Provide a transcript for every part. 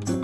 Thank you.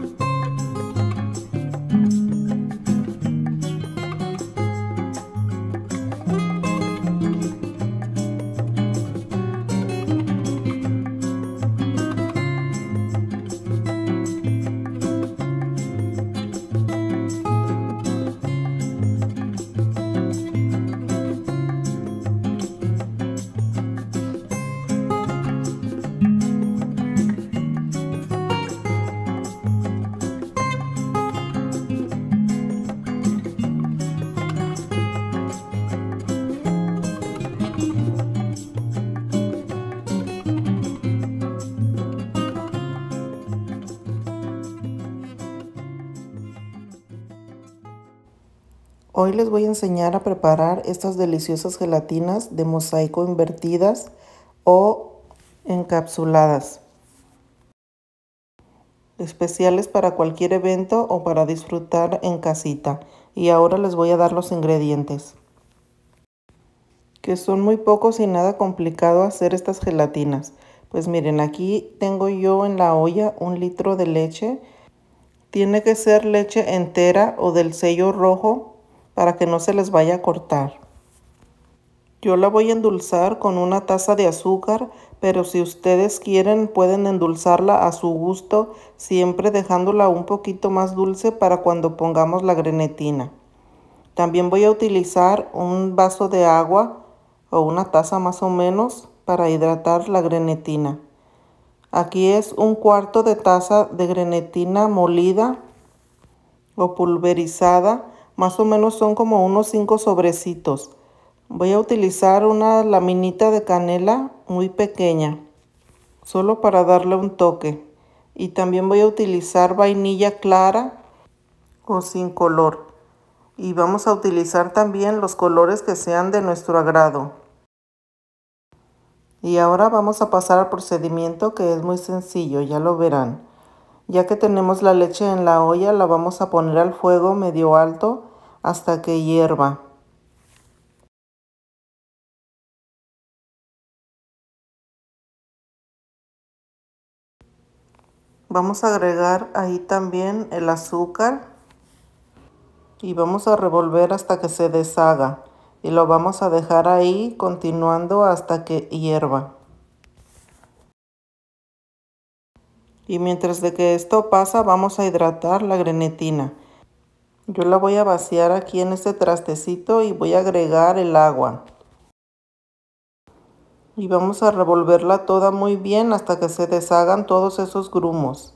Hoy les voy a enseñar a preparar estas deliciosas gelatinas de mosaico invertidas o encapsuladas. Especiales para cualquier evento o para disfrutar en casita. Y ahora les voy a dar los ingredientes. Que son muy pocos y nada complicado hacer estas gelatinas. Pues miren, aquí tengo yo en la olla un litro de leche. Tiene que ser leche entera o del sello rojo para que no se les vaya a cortar. Yo la voy a endulzar con una taza de azúcar, pero si ustedes quieren pueden endulzarla a su gusto, siempre dejándola un poquito más dulce para cuando pongamos la grenetina. También voy a utilizar un vaso de agua o una taza más o menos para hidratar la grenetina. Aquí es un cuarto de taza de grenetina molida o pulverizada más o menos son como unos 5 sobrecitos. Voy a utilizar una laminita de canela muy pequeña, solo para darle un toque. Y también voy a utilizar vainilla clara o sin color. Y vamos a utilizar también los colores que sean de nuestro agrado. Y ahora vamos a pasar al procedimiento que es muy sencillo, ya lo verán. Ya que tenemos la leche en la olla, la vamos a poner al fuego medio alto hasta que hierva. Vamos a agregar ahí también el azúcar y vamos a revolver hasta que se deshaga y lo vamos a dejar ahí continuando hasta que hierva. Y mientras de que esto pasa vamos a hidratar la grenetina. Yo la voy a vaciar aquí en este trastecito y voy a agregar el agua. Y vamos a revolverla toda muy bien hasta que se deshagan todos esos grumos.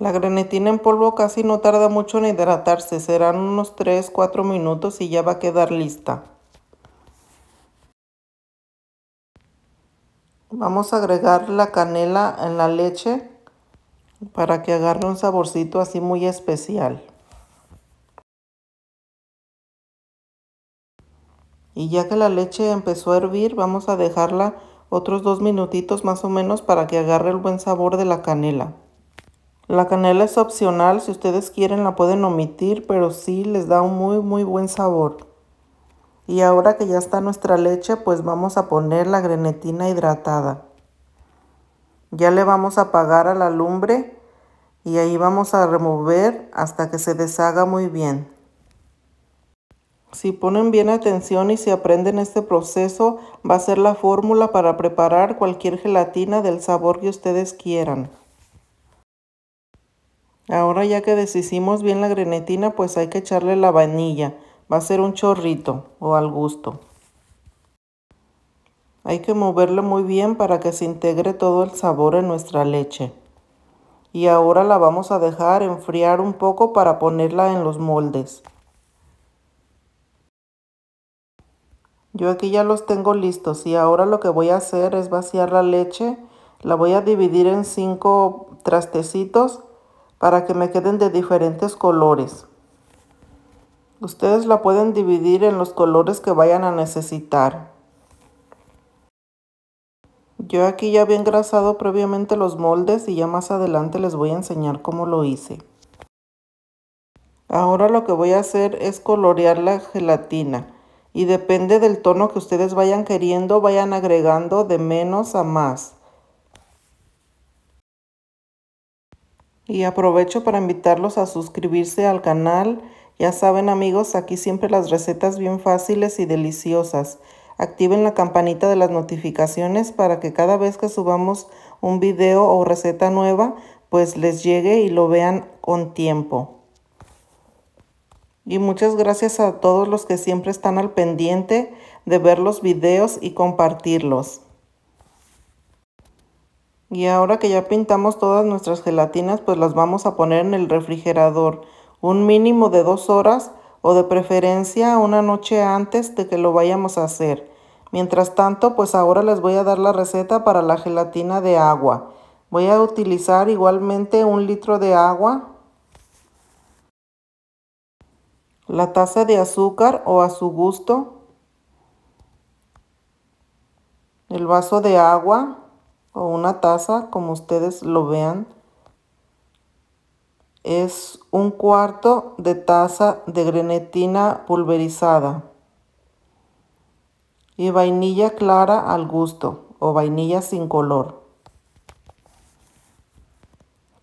La grenetina en polvo casi no tarda mucho en hidratarse, serán unos 3-4 minutos y ya va a quedar lista. Vamos a agregar la canela en la leche para que agarre un saborcito así muy especial. Y ya que la leche empezó a hervir, vamos a dejarla otros dos minutitos más o menos para que agarre el buen sabor de la canela. La canela es opcional, si ustedes quieren la pueden omitir, pero sí les da un muy muy buen sabor. Y ahora que ya está nuestra leche, pues vamos a poner la grenetina hidratada. Ya le vamos a apagar a la lumbre y ahí vamos a remover hasta que se deshaga muy bien. Si ponen bien atención y si aprenden este proceso, va a ser la fórmula para preparar cualquier gelatina del sabor que ustedes quieran. Ahora ya que deshicimos bien la grenetina, pues hay que echarle la vainilla. Va a ser un chorrito o al gusto. Hay que moverlo muy bien para que se integre todo el sabor en nuestra leche. Y ahora la vamos a dejar enfriar un poco para ponerla en los moldes. Yo aquí ya los tengo listos y ahora lo que voy a hacer es vaciar la leche. La voy a dividir en cinco trastecitos para que me queden de diferentes colores. Ustedes la pueden dividir en los colores que vayan a necesitar. Yo aquí ya había engrasado previamente los moldes y ya más adelante les voy a enseñar cómo lo hice. Ahora lo que voy a hacer es colorear la gelatina y depende del tono que ustedes vayan queriendo, vayan agregando de menos a más. Y aprovecho para invitarlos a suscribirse al canal. Ya saben amigos, aquí siempre las recetas bien fáciles y deliciosas activen la campanita de las notificaciones para que cada vez que subamos un video o receta nueva, pues les llegue y lo vean con tiempo. Y muchas gracias a todos los que siempre están al pendiente de ver los videos y compartirlos. Y ahora que ya pintamos todas nuestras gelatinas, pues las vamos a poner en el refrigerador. Un mínimo de dos horas o de preferencia una noche antes de que lo vayamos a hacer. Mientras tanto, pues ahora les voy a dar la receta para la gelatina de agua. Voy a utilizar igualmente un litro de agua, la taza de azúcar o a su gusto, el vaso de agua o una taza como ustedes lo vean es un cuarto de taza de grenetina pulverizada y vainilla clara al gusto o vainilla sin color.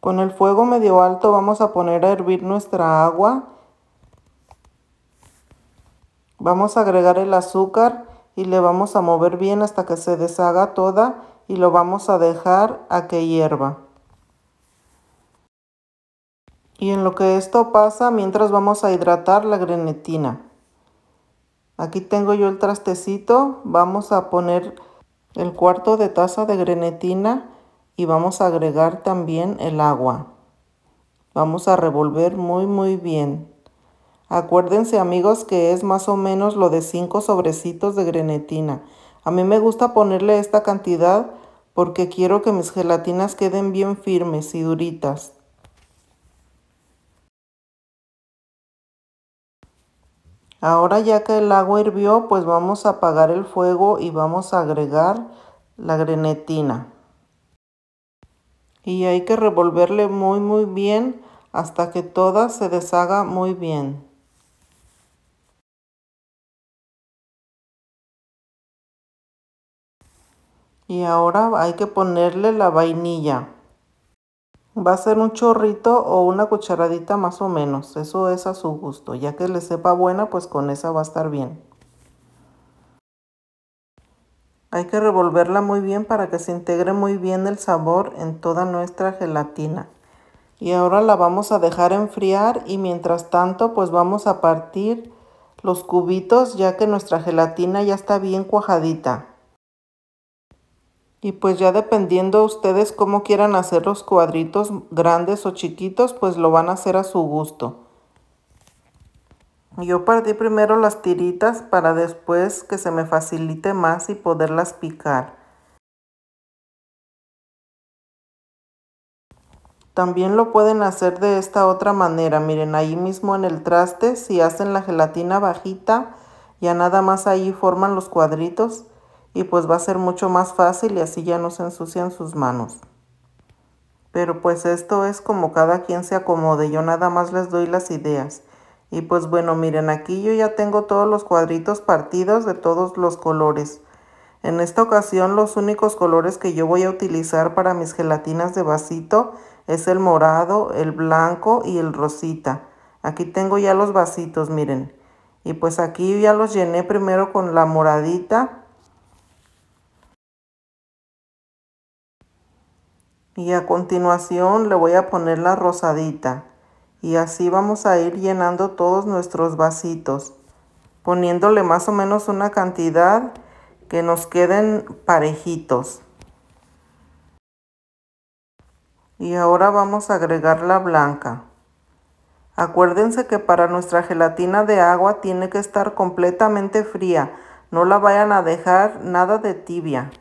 Con el fuego medio alto vamos a poner a hervir nuestra agua. Vamos a agregar el azúcar y le vamos a mover bien hasta que se deshaga toda y lo vamos a dejar a que hierva. Y en lo que esto pasa, mientras vamos a hidratar la grenetina. Aquí tengo yo el trastecito, vamos a poner el cuarto de taza de grenetina y vamos a agregar también el agua. Vamos a revolver muy muy bien. Acuérdense amigos que es más o menos lo de 5 sobrecitos de grenetina. A mí me gusta ponerle esta cantidad porque quiero que mis gelatinas queden bien firmes y duritas. Ahora ya que el agua hirvió, pues vamos a apagar el fuego y vamos a agregar la grenetina. Y hay que revolverle muy muy bien hasta que toda se deshaga muy bien. Y ahora hay que ponerle la vainilla. Va a ser un chorrito o una cucharadita más o menos, eso es a su gusto. Ya que le sepa buena, pues con esa va a estar bien. Hay que revolverla muy bien para que se integre muy bien el sabor en toda nuestra gelatina. Y ahora la vamos a dejar enfriar y mientras tanto pues vamos a partir los cubitos ya que nuestra gelatina ya está bien cuajadita. Y pues ya dependiendo ustedes cómo quieran hacer los cuadritos grandes o chiquitos, pues lo van a hacer a su gusto. Yo partí primero las tiritas para después que se me facilite más y poderlas picar. También lo pueden hacer de esta otra manera. Miren, ahí mismo en el traste, si hacen la gelatina bajita, ya nada más ahí forman los cuadritos y pues va a ser mucho más fácil y así ya no se ensucian sus manos. Pero pues esto es como cada quien se acomode, yo nada más les doy las ideas. Y pues bueno, miren, aquí yo ya tengo todos los cuadritos partidos de todos los colores. En esta ocasión los únicos colores que yo voy a utilizar para mis gelatinas de vasito es el morado, el blanco y el rosita. Aquí tengo ya los vasitos, miren. Y pues aquí ya los llené primero con la moradita Y a continuación le voy a poner la rosadita. Y así vamos a ir llenando todos nuestros vasitos, poniéndole más o menos una cantidad que nos queden parejitos. Y ahora vamos a agregar la blanca. Acuérdense que para nuestra gelatina de agua tiene que estar completamente fría. No la vayan a dejar nada de tibia.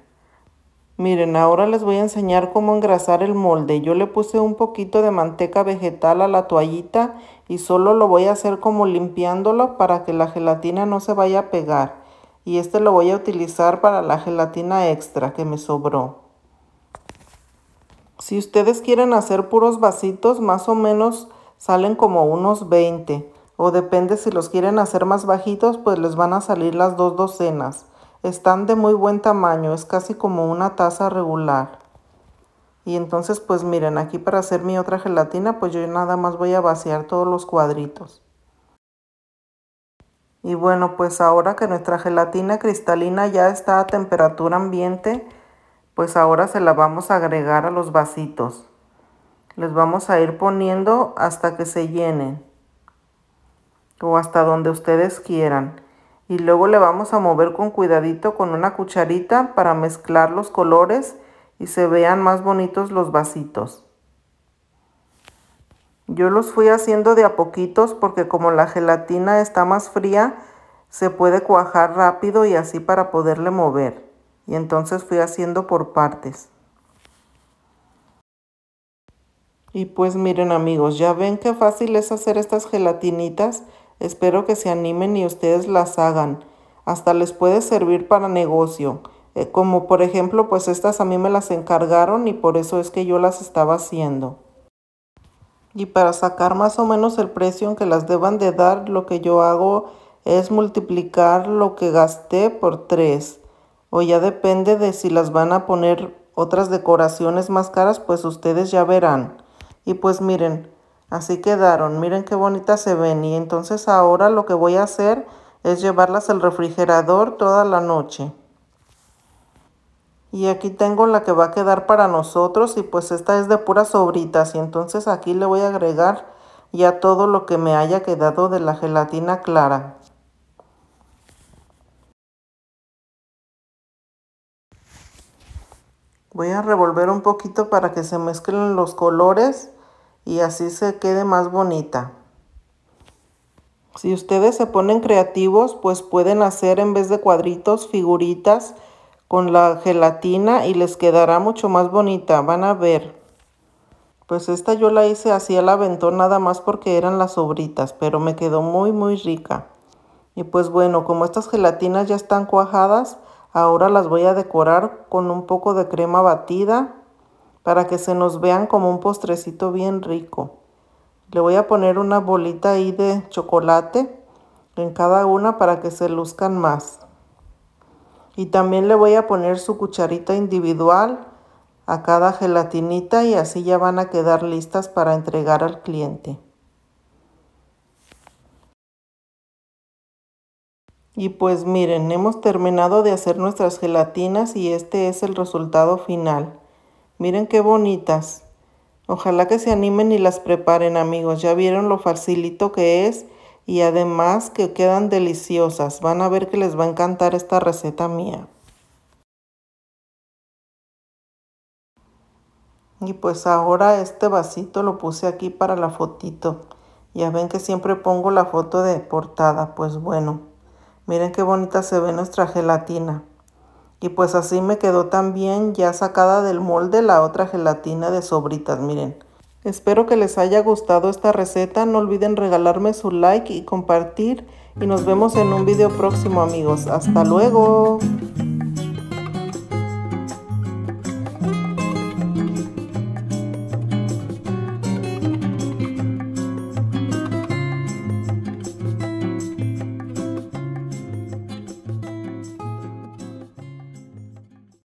Miren, ahora les voy a enseñar cómo engrasar el molde. Yo le puse un poquito de manteca vegetal a la toallita y solo lo voy a hacer como limpiándolo para que la gelatina no se vaya a pegar. Y este lo voy a utilizar para la gelatina extra que me sobró. Si ustedes quieren hacer puros vasitos, más o menos salen como unos 20. O depende si los quieren hacer más bajitos, pues les van a salir las dos docenas. Están de muy buen tamaño, es casi como una taza regular. Y entonces pues miren, aquí para hacer mi otra gelatina pues yo nada más voy a vaciar todos los cuadritos. Y bueno pues ahora que nuestra gelatina cristalina ya está a temperatura ambiente, pues ahora se la vamos a agregar a los vasitos. Les vamos a ir poniendo hasta que se llenen o hasta donde ustedes quieran y luego le vamos a mover con cuidadito con una cucharita para mezclar los colores y se vean más bonitos los vasitos. Yo los fui haciendo de a poquitos porque como la gelatina está más fría, se puede cuajar rápido y así para poderle mover. Y entonces fui haciendo por partes. Y pues miren amigos, ya ven qué fácil es hacer estas gelatinitas Espero que se animen y ustedes las hagan. Hasta les puede servir para negocio. Eh, como por ejemplo, pues estas a mí me las encargaron y por eso es que yo las estaba haciendo. Y para sacar más o menos el precio en que las deban de dar, lo que yo hago es multiplicar lo que gasté por 3. O ya depende de si las van a poner otras decoraciones más caras, pues ustedes ya verán. Y pues miren, Así quedaron, miren qué bonitas se ven. Y entonces ahora lo que voy a hacer es llevarlas al refrigerador toda la noche. Y aquí tengo la que va a quedar para nosotros y pues esta es de puras sobritas. Y entonces aquí le voy a agregar ya todo lo que me haya quedado de la gelatina clara. Voy a revolver un poquito para que se mezclen los colores y así se quede más bonita. Si ustedes se ponen creativos, pues pueden hacer en vez de cuadritos, figuritas con la gelatina y les quedará mucho más bonita, van a ver. Pues esta yo la hice así al aventón nada más porque eran las sobritas, pero me quedó muy muy rica. Y pues bueno, como estas gelatinas ya están cuajadas, ahora las voy a decorar con un poco de crema batida para que se nos vean como un postrecito bien rico. Le voy a poner una bolita ahí de chocolate en cada una para que se luzcan más. Y también le voy a poner su cucharita individual a cada gelatinita y así ya van a quedar listas para entregar al cliente. Y pues miren, hemos terminado de hacer nuestras gelatinas y este es el resultado final. Miren qué bonitas. Ojalá que se animen y las preparen amigos. Ya vieron lo facilito que es y además que quedan deliciosas. Van a ver que les va a encantar esta receta mía. Y pues ahora este vasito lo puse aquí para la fotito. Ya ven que siempre pongo la foto de portada. Pues bueno, miren qué bonita se ve nuestra gelatina. Y pues así me quedó también ya sacada del molde la otra gelatina de sobritas, miren. Espero que les haya gustado esta receta, no olviden regalarme su like y compartir. Y nos vemos en un video próximo amigos, hasta luego.